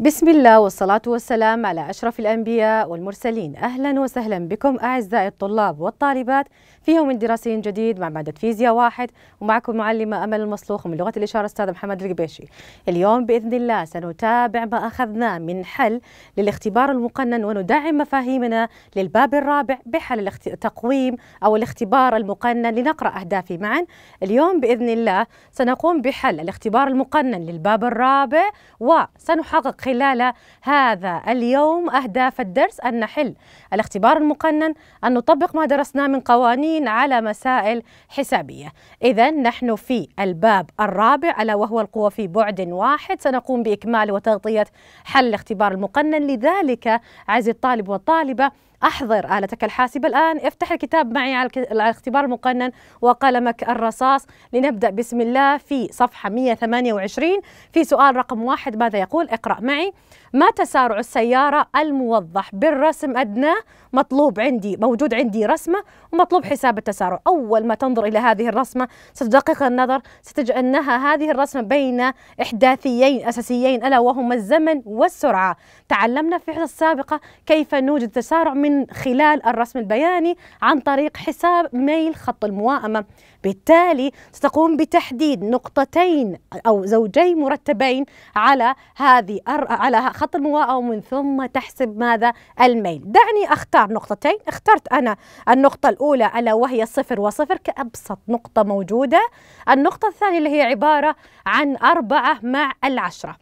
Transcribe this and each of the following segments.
بسم الله والصلاة والسلام على أشرف الأنبياء والمرسلين أهلا وسهلا بكم أعزائي الطلاب والطالبات في يوم دراسي جديد مع مادة فيزياء واحد ومعكم معلمة أمل المصلوخ من لغة الإشارة أستاذ محمد القبيشي اليوم بإذن الله سنتابع ما أخذناه من حل للاختبار المقنن وندعم مفاهيمنا للباب الرابع بحل التقويم تقويم أو الاختبار المقنن لنقرأ أهدافي معا اليوم بإذن الله سنقوم بحل الاختبار المقنن للباب الرابع وسنحقق خلال هذا اليوم أهداف الدرس أن نحل الاختبار المقنن أن نطبق ما درسناه من قوانين على مسائل حسابية إذا نحن في الباب الرابع ألا وهو القوة في بعد واحد سنقوم بإكمال وتغطية حل الاختبار المقنن لذلك عزيزي الطالب والطالبة أحضر آلتك الحاسبة الآن افتح الكتاب معي على الاختبار المقنن وقلمك الرصاص لنبدأ بسم الله في صفحة 128 في سؤال رقم واحد ماذا يقول اقرأ معي ما تسارع السيارة الموضح بالرسم أدناه مطلوب عندي موجود عندي رسمة ومطلوب حساب التسارع أول ما تنظر إلى هذه الرسمة ستدقق النظر ستجد أنها هذه الرسمة بين إحداثيين أساسيين ألا وهما الزمن والسرعة تعلمنا في حصة السابقة كيف نوجد تسارع من من خلال الرسم البياني عن طريق حساب ميل خط الموائمة بالتالي ستقوم بتحديد نقطتين أو زوجين مرتبين على هذه على خط الموائمة ومن ثم تحسب ماذا الميل دعني أختار نقطتين اخترت أنا النقطة الأولى ألا وهي صفر وصفر كأبسط نقطة موجودة النقطة الثانية اللي هي عبارة عن أربعة مع العشرة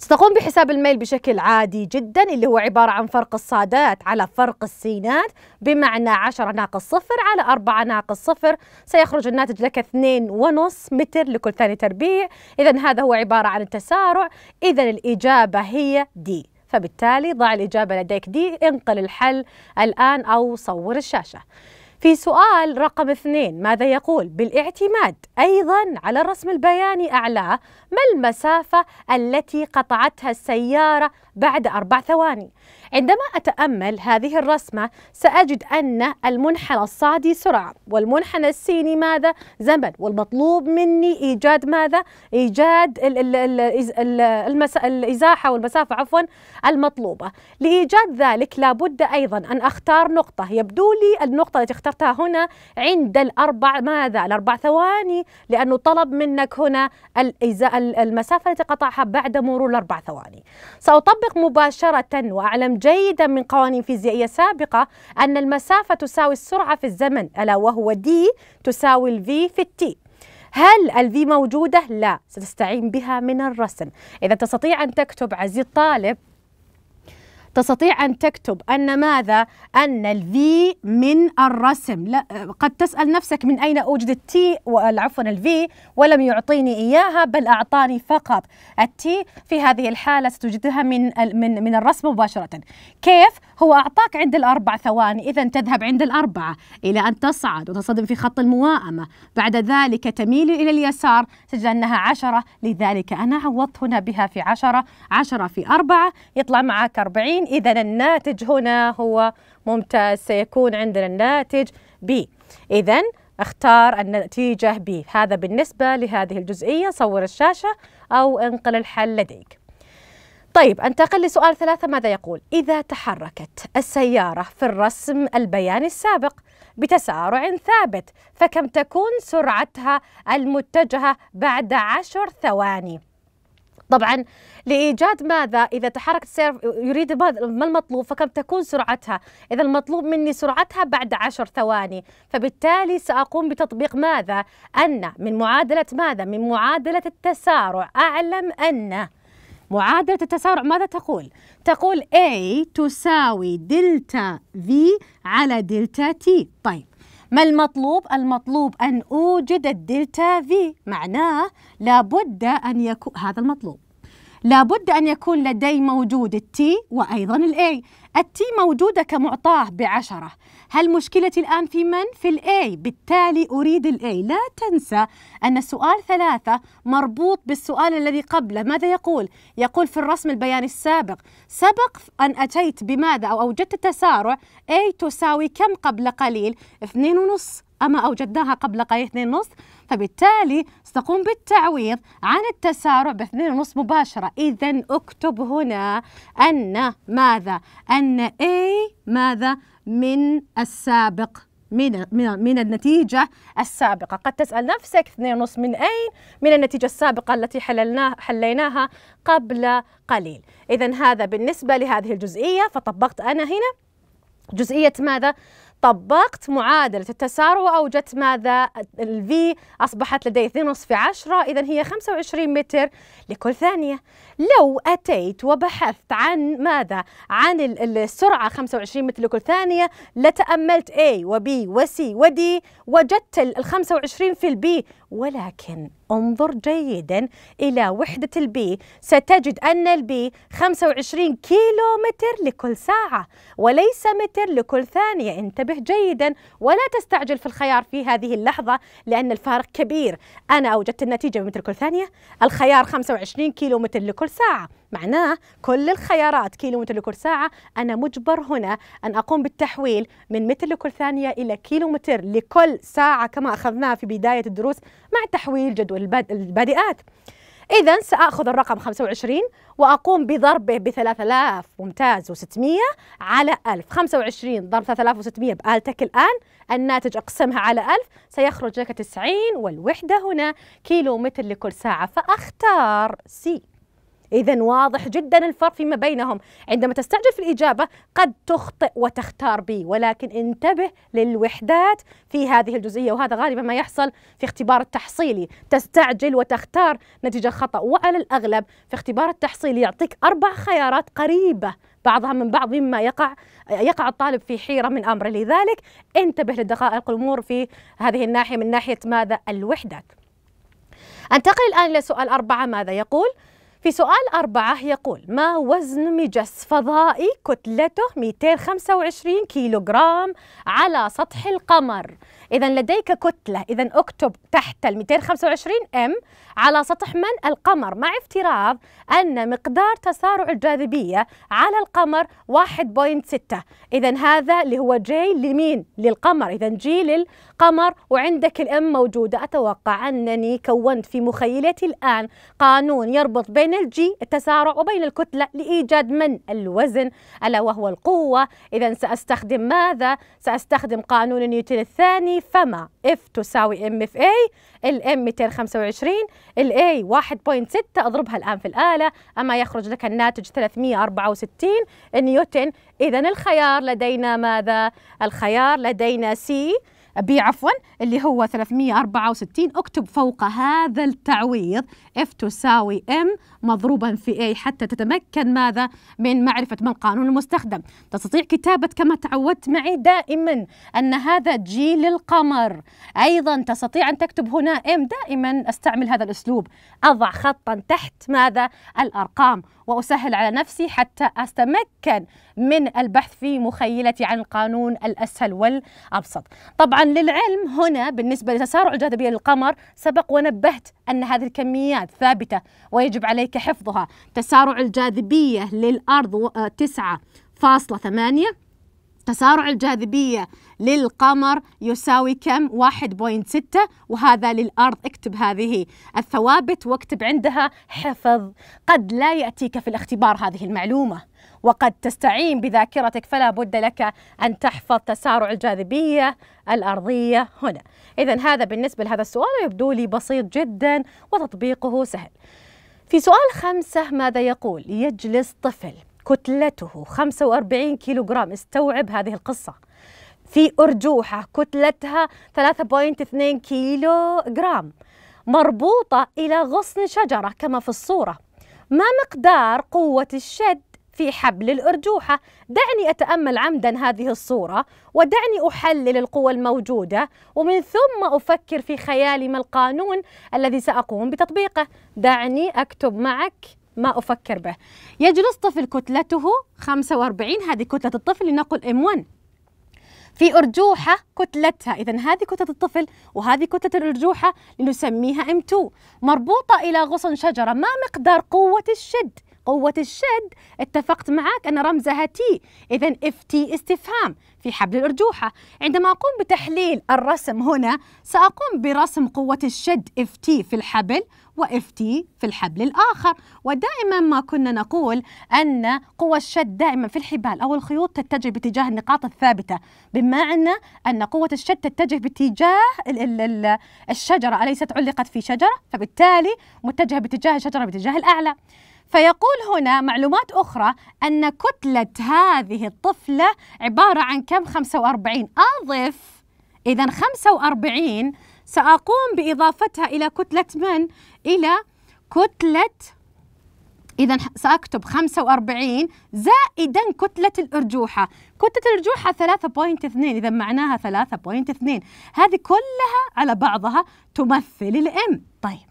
ستقوم بحساب الميل بشكل عادي جدا اللي هو عبارة عن فرق الصادات على فرق السينات بمعنى 10 ناقص صفر على 4 ناقص صفر سيخرج الناتج لك 2.5 متر لكل ثاني تربيع إذا هذا هو عبارة عن التسارع إذا الإجابة هي دي فبالتالي ضع الإجابة لديك دي انقل الحل الآن أو صور الشاشة في سؤال رقم اثنين ماذا يقول بالاعتماد أيضا على الرسم البياني أعلاه ما المسافة التي قطعتها السيارة بعد أربع ثواني عندما أتأمل هذه الرسمة سأجد أن المنحنى الصادي سرعة والمنحنى السيني ماذا؟ زمن والمطلوب مني إيجاد ماذا؟ إيجاد الـ الـ الـ المس... الإزاحة والمسافة عفوا المطلوبة لإيجاد ذلك لابد أيضا أن أختار نقطة يبدو لي النقطة التي اخترتها هنا عند الأربع ماذا الأربع ثواني لأنه طلب منك هنا المسافة التي قطعها بعد مرور الأربع ثواني سأطبق مباشرة وأعلم جيدا من قوانين فيزيائية سابقة أن المسافة تساوي السرعة في الزمن ألا وهو دي تساوي الفي في التي هل الفي موجودة؟ لا ستستعين بها من الرسم إذا تستطيع أن تكتب عزيز الطالب تستطيع أن تكتب أن ماذا أن الفي من الرسم لا قد تسأل نفسك من أين أوجد التي عفوا الفي ولم يعطيني إياها بل أعطاني فقط التي في هذه الحالة ستجدها من من من الرسم مباشرة كيف هو أعطاك عند الأربع ثواني إذا تذهب عند الأربعة إلى أن تصعد وتصطدم في خط المواءمة بعد ذلك تميل إلى اليسار تجد أنها عشرة لذلك أنا عوضت هنا بها في عشرة عشرة في أربعة يطلع معك أربعين إذا الناتج هنا هو ممتاز سيكون عندنا الناتج B إذا اختار النتيجة B هذا بالنسبة لهذه الجزئية صور الشاشة أو انقل الحل لديك طيب انتقل لسؤال ثلاثة ماذا يقول؟ إذا تحركت السيارة في الرسم البياني السابق بتسارع ثابت فكم تكون سرعتها المتجهة بعد عشر ثواني؟ طبعا لإيجاد ماذا إذا تحركت السيارة يريد ما المطلوب فكم تكون سرعتها إذا المطلوب مني سرعتها بعد عشر ثواني فبالتالي سأقوم بتطبيق ماذا أن من معادلة ماذا من معادلة التسارع أعلم أن معادلة التسارع ماذا تقول؟ تقول A تساوي دلتا V على دلتا T طيب ما المطلوب؟ المطلوب أن أوجد الدلتا V معناه لابد أن يكون هذا المطلوب لابد أن يكون لدي موجود التي وأيضا الأي التي موجودة كمعطاه بعشرة هل مشكلتي الآن في من؟ في الأي بالتالي أريد الأي لا تنسى أن السؤال ثلاثة مربوط بالسؤال الذي قبله ماذا يقول؟ يقول في الرسم البياني السابق سبق أن أتيت بماذا أو أوجدت تسارع أي تساوي كم قبل قليل؟ اثنين ونصف أما أوجدناها قبل قليل 2.5 فبالتالي ستقوم بالتعويض عن التسارع ب 2.5 مباشرة إذا اكتب هنا أن ماذا أن A ماذا من السابق من من من النتيجة السابقة، قد تسأل نفسك 2.5 من أين؟ من النتيجة السابقة التي حللناها حليناها قبل قليل، إذا هذا بالنسبة لهذه الجزئية فطبقت أنا هنا جزئية ماذا؟ طبقت معادلة التسارع وأوجدت ماذا الفي أصبحت لدي 2.5 في 10 إذا هي 25 متر لكل ثانية لو أتيت وبحثت عن ماذا؟ عن السرعة 25 متر لكل ثانية لتأملت A وبي وسي ودي وجدت ال 25 في البي ولكن انظر جيدا إلى وحدة البي ستجد أن البي 25 كيلو متر لكل ساعة وليس متر لكل ثانية انتبه جيدا ولا تستعجل في الخيار في هذه اللحظة لأن الفارق كبير أنا أوجدت النتيجة بمتر كل ثانية الخيار 25 كيلو متر لكل كل ساعة معناه كل الخيارات كيلو متر لكل ساعة أنا مجبر هنا أن أقوم بالتحويل من متر لكل ثانية إلى كيلو متر لكل ساعة كما أخذناه في بداية الدروس مع تحويل جدول البادئات إذا سآخذ الرقم 25 وأقوم بضربه ب 3000 ممتاز و600 على 1000 25 ضرب 3600 بآلتك الآن الناتج أقسمها على 1000 سيخرج لك 90 والوحدة هنا كيلو متر لكل ساعة فأختار سي إذا واضح جدا الفرق فيما بينهم عندما تستعجل في الإجابة قد تخطئ وتختار بي ولكن انتبه للوحدات في هذه الجزئية وهذا غالبا ما يحصل في اختبار التحصيلي تستعجل وتختار نتيجة خطأ وعلى الأغلب في اختبار التحصيلي يعطيك أربع خيارات قريبة بعضها من بعض مما يقع يقع الطالب في حيرة من أمره لذلك انتبه لدقائق الأمور في هذه الناحية من ناحية ماذا الوحدات أنتقل الآن إلى سؤال أربعة ماذا يقول؟ في سؤال أربعة يقول ما وزن مجس فضائي كتلته 225 كيلوغرام على سطح القمر؟ إذا لديك كتلة إذا اكتب تحت ال 225 ام على سطح من القمر مع افتراض أن مقدار تسارع الجاذبية على القمر 1.6 إذا هذا اللي هو جي لمين للقمر إذا جي للقمر وعندك الام موجودة أتوقع أنني كونت في مخيلتي الآن قانون يربط بين الجي التسارع وبين الكتلة لإيجاد من الوزن ألا وهو القوة إذا سأستخدم ماذا؟ سأستخدم قانون نيوتن الثاني فما اف تساوي ام في اي الام 225 الاي 1.6 اضربها الان في الاله اما يخرج لك الناتج 364 نيوتن اذا الخيار لدينا ماذا الخيار لدينا سي بي عفوا اللي هو 364 اكتب فوق هذا التعويض اف تساوي ام مضروبا في أي حتى تتمكن ماذا من معرفة ما القانون المستخدم تستطيع كتابة كما تعودت معي دائما أن هذا جيل القمر أيضا تستطيع أن تكتب هنا إم دائما أستعمل هذا الأسلوب أضع خطا تحت ماذا الأرقام وأسهل على نفسي حتى أتمكن من البحث في مخيلتي عن القانون الأسهل والأبسط طبعا للعلم هنا بالنسبة لتسارع الجاذبية للقمر سبق ونبهت أن هذه الكميات ثابتة ويجب عليك عليك حفظها تسارع الجاذبية للأرض آه، تسعة فاصلة ثمانية تسارع الجاذبية للقمر يساوي كم 1.6 وهذا للأرض اكتب هذه الثوابت واكتب عندها حفظ قد لا يأتيك في الاختبار هذه المعلومة وقد تستعين بذاكرتك فلا بد لك أن تحفظ تسارع الجاذبية الأرضية هنا إذا هذا بالنسبة لهذا السؤال يبدو لي بسيط جدا وتطبيقه سهل في سؤال خمسة ماذا يقول يجلس طفل كتلته 45 كيلوغرام استوعب هذه القصة في أرجوحة كتلتها 3.2 كيلو جرام مربوطة إلى غصن شجرة كما في الصورة ما مقدار قوة الشد في حبل الأرجوحة دعني أتأمل عمدا هذه الصورة ودعني أحلل القوى الموجودة ومن ثم أفكر في خيالي ما القانون الذي سأقوم بتطبيقه دعني أكتب معك ما أفكر به يجلس طفل كتلته 45 هذه كتلة الطفل لنقل M1 في أرجوحة كتلتها إذا هذه كتلة الطفل وهذه كتلة الأرجوحة لنسميها M2 مربوطة إلى غصن شجرة ما مقدار قوة الشد قوة الشد اتفقت معك أن رمزها تي إذا اف تي استفهام في حبل الأرجوحة عندما أقوم بتحليل الرسم هنا سأقوم برسم قوة الشد اف تي في الحبل واف تي في الحبل الآخر ودائما ما كنا نقول أن قوة الشد دائما في الحبال أو الخيوط تتجه باتجاه النقاط الثابتة بمعنى أن قوة الشد تتجه باتجاه الشجرة أليست علقت في شجرة فبالتالي متجهة باتجاه الشجرة باتجاه الأعلى فيقول هنا معلومات أخرى أن كتلة هذه الطفلة عبارة عن كم 45 أضف إذا 45 سأقوم بإضافتها إلى كتلة من؟ إلى كتلة إذا سأكتب 45 زائدا كتلة الأرجوحة كتلة الأرجوحة 3.2 إذا معناها 3.2 هذه كلها على بعضها تمثل الإم طيب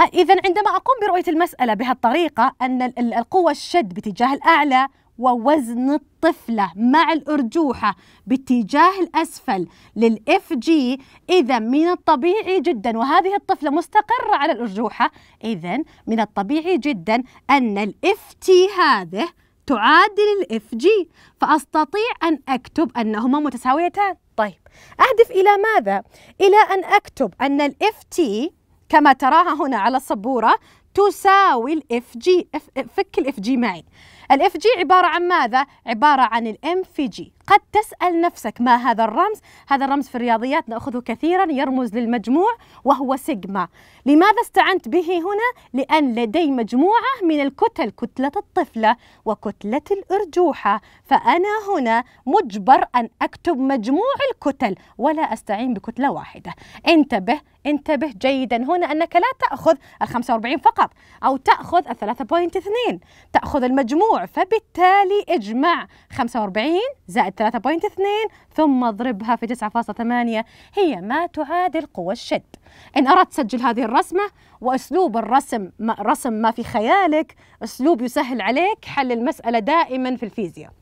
آه، إذا عندما أقوم برؤية المسألة بهالطريقة أن القوة الشد باتجاه الأعلى ووزن الطفلة مع الأرجوحة باتجاه الأسفل للإف جي إذا من الطبيعي جدا وهذه الطفلة مستقرة على الأرجوحة إذا من الطبيعي جدا أن الإف تي هذه تعادل الإف جي فأستطيع أن أكتب أنهما متساويتان طيب أهدف إلى ماذا؟ إلى أن أكتب أن الإف تي كما تراها هنا على السبورة تساوي الاف جي فك الاف جي معي الاف جي عبارة عن ماذا؟ عبارة عن الام في جي قد تسأل نفسك ما هذا الرمز هذا الرمز في الرياضيات نأخذه كثيرا يرمز للمجموع وهو سيجما لماذا استعنت به هنا؟ لأن لدي مجموعة من الكتل كتلة الطفلة وكتلة الأرجوحة فأنا هنا مجبر أن أكتب مجموع الكتل ولا أستعين بكتلة واحدة انتبه انتبه جيدا هنا أنك لا تأخذ ال 45 فقط أو تأخذ ال 3.2 تأخذ المجموع فبالتالي اجمع 45 زائد 3.2 ثم اضربها في 9.8 هي ما تعادل قوى الشد إن أردت تسجل هذه الرسمة وأسلوب الرسم ما رسم ما في خيالك أسلوب يسهل عليك حل المسألة دائما في الفيزياء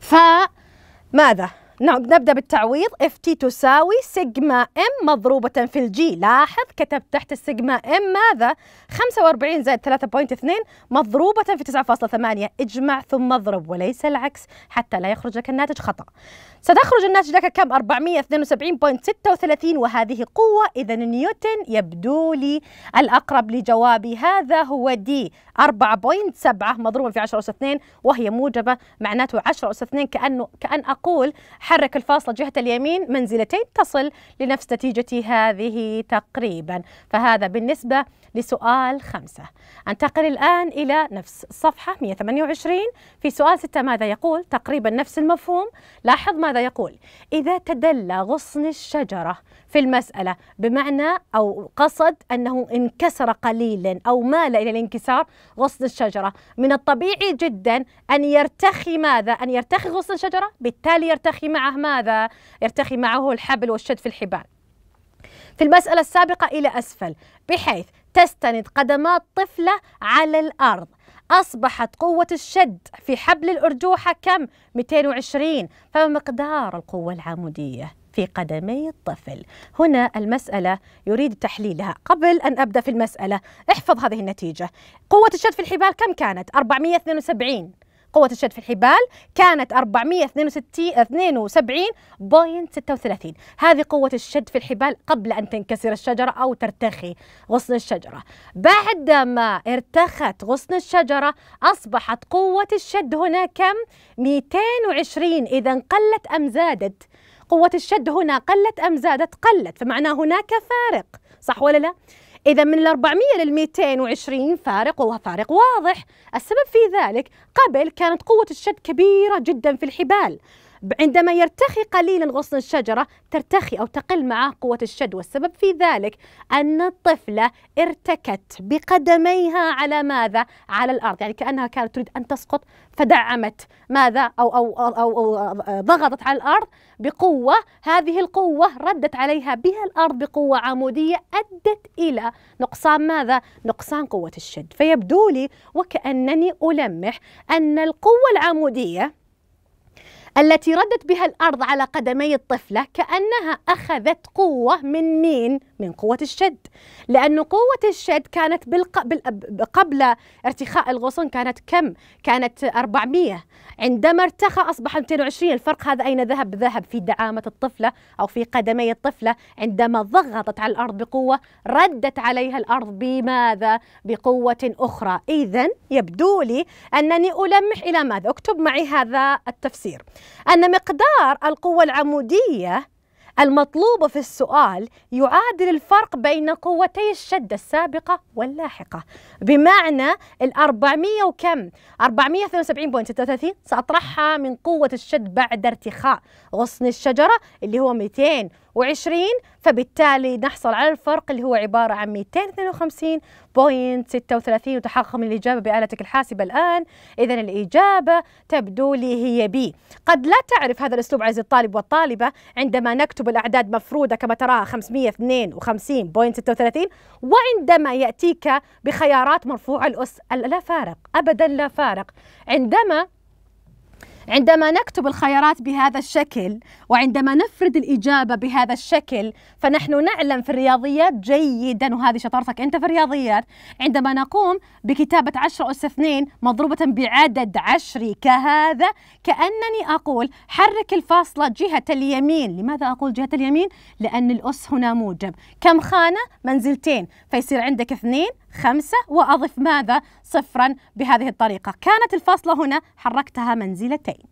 فماذا؟ نعم، نبدأ بالتعويض اف تي تساوي سيجما ام مضروبة في الجي لاحظ كتبت تحت السيجما ام ماذا 45 زائد 3.2 مضروبة في 9.8 اجمع ثم اضرب وليس العكس حتى لا يخرج لك الناتج خطأ ستخرج الناتج لك كم 472.36 وهذه قوة إذا نيوتن يبدو لي الأقرب لجوابي هذا هو دي 4.7 مضروبة في 10 أس 2 وهي موجبة معناته 10 أس 2 كأنه كأن أقول حرك الفاصلة جهة اليمين منزلتين تصل لنفس نتيجة هذه تقريبا فهذا بالنسبة لسؤال خمسة أنتقل الآن إلى نفس الصفحة 128 في سؤال ستة ماذا يقول تقريبا نفس المفهوم لاحظ ماذا يقول إذا تدلى غصن الشجرة في المسألة بمعنى أو قصد أنه انكسر قليلا أو مال إلى الانكسار غصن الشجرة من الطبيعي جدا أن يرتخي ماذا أن يرتخي غصن الشجرة بالتالي يرتخي ماذا معه ماذا؟ يرتخي معه الحبل والشد في الحبال في المسألة السابقة إلى أسفل بحيث تستند قدمات الطفلة على الأرض أصبحت قوة الشد في حبل الأرجوحة كم؟ 220 فما مقدار القوة العمودية في قدمي الطفل هنا المسألة يريد تحليلها قبل أن أبدأ في المسألة احفظ هذه النتيجة قوة الشد في الحبال كم كانت؟ 472 قوة الشد في الحبال كانت 472.76 هذه قوة الشد في الحبال قبل أن تنكسر الشجرة أو ترتخي غصن الشجرة بعدما ارتخت غصن الشجرة أصبحت قوة الشد هنا كم؟ 220 إذا قلت أم زادت؟ قوة الشد هنا قلت أم زادت؟ قلت فمعناه هناك فارق صح ولا لا؟ إذا من ال 400 لل 220 فارق وهو فارق واضح السبب في ذلك قبل كانت قوة الشد كبيرة جدا في الحبال عندما يرتخي قليلا غصن الشجرة ترتخي أو تقل معه قوة الشد والسبب في ذلك أن الطفلة ارتكت بقدميها على ماذا؟ على الأرض يعني كأنها كانت تريد أن تسقط فدعمت ماذا أو, أو, أو, أو, أو ضغطت على الأرض بقوة هذه القوة ردت عليها بها الأرض بقوة عمودية أدت إلى نقصان ماذا؟ نقصان قوة الشد فيبدو لي وكأنني ألمح أن القوة العمودية التي ردت بها الأرض على قدمي الطفلة كأنها أخذت قوة من مين؟ من قوة الشد لأن قوة الشد كانت قبل ارتخاء الغصن كانت كم؟ كانت 400 عندما ارتخى أصبح 220 الفرق هذا أين ذهب؟ ذهب في دعامة الطفلة أو في قدمي الطفلة عندما ضغطت على الأرض بقوة ردت عليها الأرض بماذا؟ بقوة أخرى إذا يبدو لي أنني ألمح إلى ماذا؟ اكتب معي هذا التفسير أن مقدار القوة العمودية المطلوبة في السؤال يعادل الفرق بين قوتي الشدة السابقة واللاحقة بمعنى ال 400 وكم 472.36 سأطرحها من قوة الشد بعد ارتخاء غصن الشجرة اللي هو 200 وعشرين فبالتالي نحصل على الفرق اللي هو عبارة عن 252.36 وتحقق من الإجابة بآلتك الحاسبة الآن إذا الإجابة تبدو لي هي بي قد لا تعرف هذا الأسلوب عزيزي الطالب والطالبة عندما نكتب الأعداد مفرودة كما تراها 552.36 وعندما يأتيك بخيارات مرفوعة الأس لا فارق أبدا لا فارق عندما عندما نكتب الخيارات بهذا الشكل وعندما نفرد الإجابة بهذا الشكل فنحن نعلم في الرياضيات جيدا وهذه شطارتك أنت في الرياضيات عندما نقوم بكتابة 10 أس 2 مضروبة بعدد عشري كهذا كأنني أقول حرك الفاصلة جهة اليمين لماذا أقول جهة اليمين؟ لأن الأس هنا موجب كم خانة؟ منزلتين فيصير عندك 2 خمسة وأضف ماذا صفرا بهذه الطريقة كانت الفاصلة هنا حركتها منزلتين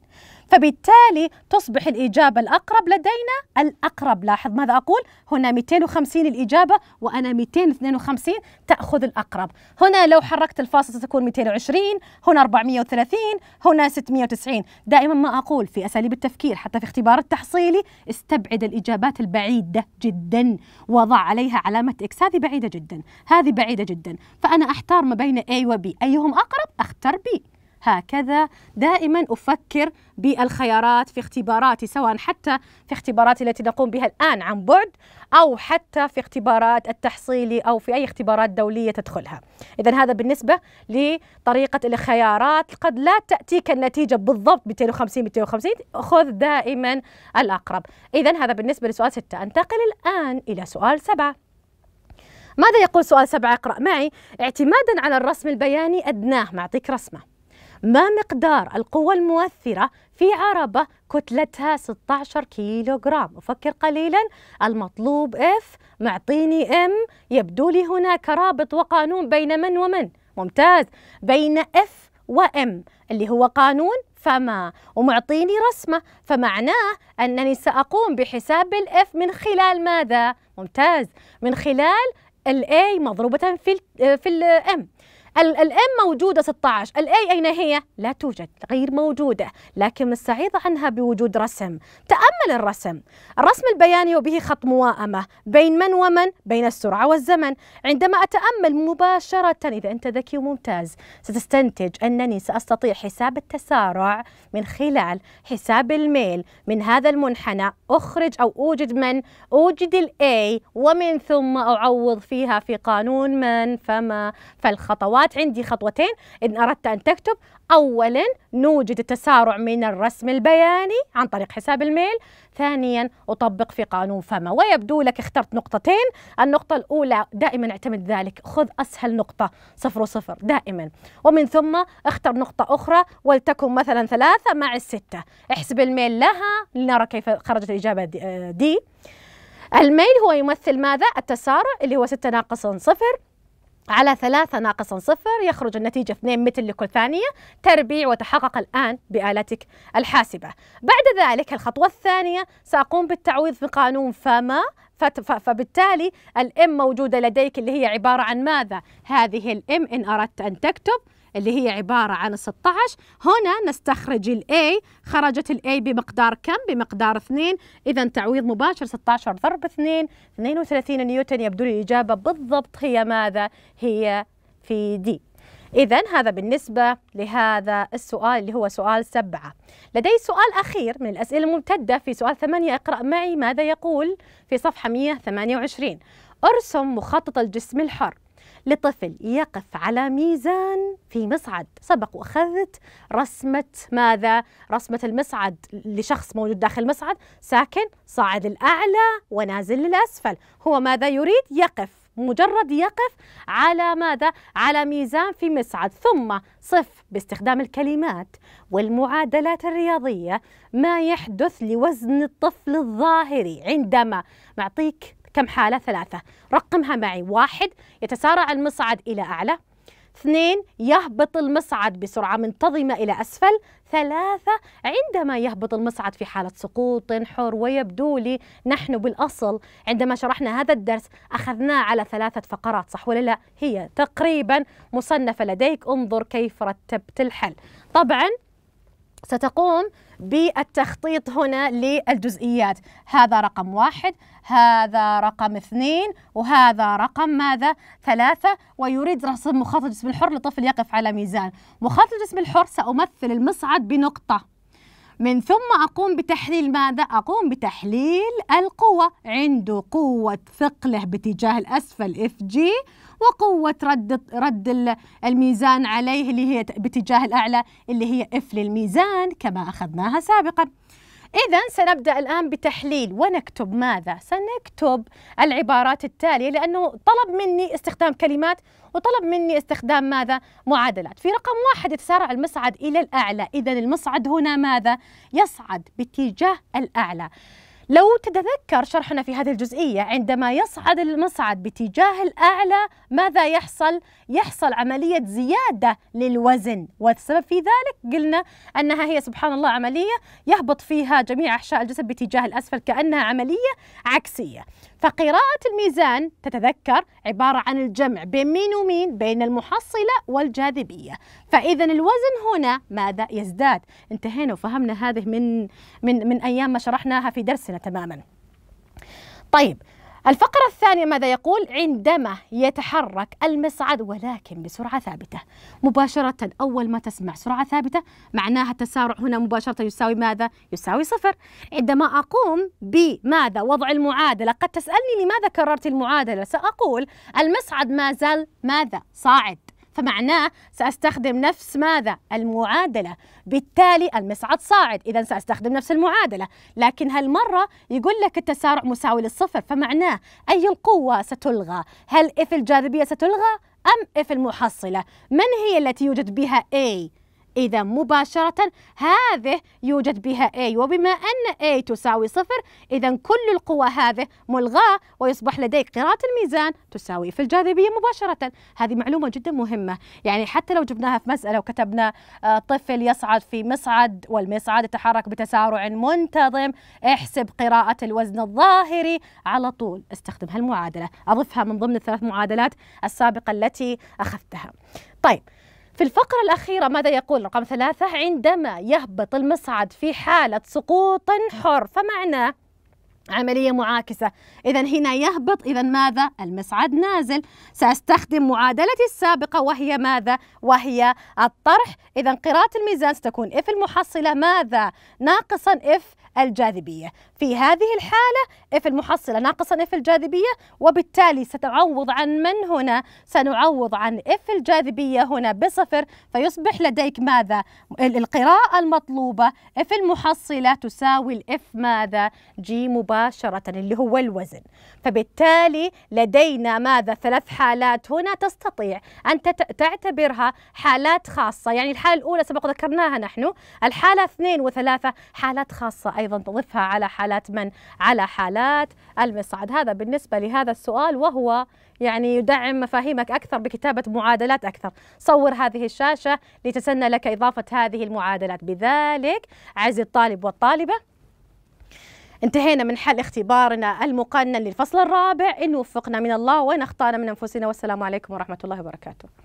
فبالتالي تصبح الإجابة الأقرب لدينا الأقرب لاحظ ماذا أقول هنا 250 الإجابة وأنا 252 تأخذ الأقرب هنا لو حركت الفاصل ستكون 220 هنا 430 هنا 690 دائما ما أقول في أساليب التفكير حتى في اختبار التحصيلي استبعد الإجابات البعيدة جدا وضع عليها علامة إكس هذه بعيدة جدا هذه بعيدة جدا فأنا أحتار ما بين A و B أيهم أقرب أختار B هكذا دائما أفكر بالخيارات في اختباراتي سواء حتى في اختباراتي التي نقوم بها الآن عن بعد أو حتى في اختبارات التحصيلي أو في أي اختبارات دولية تدخلها إذا هذا بالنسبة لطريقة الخيارات قد لا تأتيك النتيجة بالضبط 250 250 خذ دائما الأقرب إذا هذا بالنسبة لسؤال 6 أنتقل الآن إلى سؤال 7 ماذا يقول سؤال سبعة اقرأ معي اعتمادا على الرسم البياني أدناه معطيك رسمة ما مقدار القوة المؤثرة في عربة كتلتها 16 كيلو جرام أفكر قليلا المطلوب F معطيني M يبدو لي هناك رابط وقانون بين من ومن ممتاز بين F وM اللي هو قانون فما ومعطيني رسمة فمعناه أنني سأقوم بحساب الإف من خلال ماذا؟ ممتاز من خلال الاي مضروبة في الـ في الـ M الام موجوده 16 الاي اين هي لا توجد غير موجوده لكن السعيد عنها بوجود رسم تامل الرسم الرسم البياني وبه خط موائمه بين من ومن بين السرعه والزمن عندما اتامل مباشره اذا انت ذكي وممتاز ستستنتج انني ساستطيع حساب التسارع من خلال حساب الميل من هذا المنحنى اخرج او اوجد من اوجد الاي ومن ثم اعوض فيها في قانون من فما فالخطوات الخطوات عندي خطوتين إن أردت أن تكتب أولا نوجد التسارع من الرسم البياني عن طريق حساب الميل ثانيا أطبق في قانون فما ويبدو لك اخترت نقطتين النقطة الأولى دائما اعتمد ذلك خذ أسهل نقطة صفر وصفر دائما ومن ثم اختر نقطة أخرى ولتكن مثلا ثلاثة مع الستة احسب الميل لها لنرى كيف خرجت الإجابة دي آه، الميل هو يمثل ماذا؟ التسارع اللي هو 6 ناقص صفر على ثلاثة ناقص صفر يخرج النتيجة 2 متر لكل ثانية تربيع وتحقق الآن بآلتك الحاسبة بعد ذلك الخطوة الثانية سأقوم بالتعويض بقانون فما فبالتالي الام موجودة لديك اللي هي عبارة عن ماذا؟ هذه الام إن أردت أن تكتب اللي هي عبارة عن 16 هنا نستخرج الـ A خرجت الـ A بمقدار كم؟ بمقدار 2 إذا تعويض مباشر 16 ضرب 2 32 نيوتن يبدو لي الإجابة بالضبط هي ماذا؟ هي في D إذا هذا بالنسبة لهذا السؤال اللي هو سؤال سبعة لدي سؤال أخير من الأسئلة الممتدة في سؤال ثمانية اقرأ معي ماذا يقول في صفحة 128 ارسم مخطط الجسم الحر لطفل يقف على ميزان في مصعد سبق وأخذت رسمة ماذا؟ رسمة المصعد لشخص موجود داخل المصعد ساكن صاعد الأعلى ونازل للأسفل هو ماذا يريد؟ يقف مجرد يقف على ماذا؟ على ميزان في مصعد ثم صف باستخدام الكلمات والمعادلات الرياضية ما يحدث لوزن الطفل الظاهري عندما نعطيك كم حالة ثلاثة رقمها معي واحد يتسارع المصعد إلى أعلى اثنين يهبط المصعد بسرعة منتظمة إلى أسفل ثلاثة عندما يهبط المصعد في حالة سقوط حر ويبدو لي نحن بالأصل عندما شرحنا هذا الدرس أخذناه على ثلاثة فقرات صح ولا لا هي تقريبا مصنفة لديك انظر كيف رتبت الحل طبعا ستقوم بالتخطيط هنا للجزئيات هذا رقم واحد هذا رقم اثنين وهذا رقم ماذا ثلاثة ويريد رسم مخطط الجسم الحر لطفل يقف على ميزان مخطط الجسم الحر سأمثل المصعد بنقطة من ثم أقوم بتحليل ماذا؟ أقوم بتحليل القوة عنده قوة ثقله باتجاه الأسفل اف جي وقوة رد رد الميزان عليه اللي هي باتجاه الأعلى اللي هي اف للميزان كما أخذناها سابقا إذا سنبدأ الآن بتحليل ونكتب ماذا؟ سنكتب العبارات التالية لأنه طلب مني استخدام كلمات وطلب مني استخدام ماذا؟ معادلات. في رقم واحد يتسارع المصعد إلى الأعلى، إذا المصعد هنا ماذا؟ يصعد باتجاه الأعلى. لو تتذكر شرحنا في هذه الجزئية عندما يصعد المصعد باتجاه الأعلى ماذا يحصل؟ يحصل عملية زيادة للوزن والسبب في ذلك قلنا أنها هي سبحان الله عملية يهبط فيها جميع أحشاء الجسد باتجاه الأسفل كأنها عملية عكسية فقراءة الميزان تتذكر عبارة عن الجمع بين مين ومين بين المحصلة والجاذبية فإذا الوزن هنا ماذا يزداد انتهينا وفهمنا هذه من من من أيام ما شرحناها في درسنا مكانه تماما طيب الفقرة الثانية ماذا يقول؟ عندما يتحرك المصعد ولكن بسرعة ثابتة مباشرة أول ما تسمع سرعة ثابتة معناها التسارع هنا مباشرة يساوي ماذا؟ يساوي صفر عندما أقوم بماذا؟ وضع المعادلة قد تسألني لماذا كررت المعادلة؟ سأقول المصعد ما زال ماذا؟ صاعد فمعناه سأستخدم نفس ماذا؟ المعادلة بالتالي المصعد صاعد إذا سأستخدم نفس المعادلة لكن هالمرة يقول لك التسارع مساوي للصفر فمعناه أي القوة ستلغى؟ هل إف الجاذبية ستلغى؟ أم إف المحصلة؟ من هي التي يوجد بها A؟ إذا مباشرة هذه يوجد بها A وبما أن A تساوي صفر إذا كل القوى هذه ملغاة ويصبح لديك قراءة الميزان تساوي في الجاذبية مباشرة هذه معلومة جدا مهمة يعني حتى لو جبناها في مسألة وكتبنا آه، طفل يصعد في مصعد والمصعد يتحرك بتسارع منتظم احسب قراءة الوزن الظاهري على طول استخدم هالمعادلة أضفها من ضمن الثلاث معادلات السابقة التي أخذتها طيب في الفقرة الأخيرة ماذا يقول رقم ثلاثة عندما يهبط المصعد في حالة سقوط حر فمعناه عملية معاكسة إذا هنا يهبط إذا ماذا؟ المصعد نازل سأستخدم معادلتي السابقة وهي ماذا؟ وهي الطرح إذا قراءة الميزان ستكون إف المحصلة ماذا؟ ناقصا إف الجاذبية في هذه الحالة اف المحصلة ناقصا اف الجاذبية وبالتالي ستعوض عن من هنا سنعوض عن اف الجاذبية هنا بصفر فيصبح لديك ماذا القراءة المطلوبة اف المحصلة تساوي الاف ماذا جي مباشرة مباشرة اللي هو الوزن فبالتالي لدينا ماذا ثلاث حالات هنا تستطيع أن تعتبرها حالات خاصة يعني الحالة الأولى سبق ذكرناها نحن الحالة اثنين وثلاثة حالات خاصة أيضا تضيفها على حالات من على حالات المصعد هذا بالنسبة لهذا السؤال وهو يعني يدعم مفاهيمك أكثر بكتابة معادلات أكثر صور هذه الشاشة لتسنى لك إضافة هذه المعادلات بذلك عزيزي الطالب والطالبة انتهينا من حل اختبارنا المقنن للفصل الرابع إن وفقنا من الله وإن أخطأنا من أنفسنا والسلام عليكم ورحمة الله وبركاته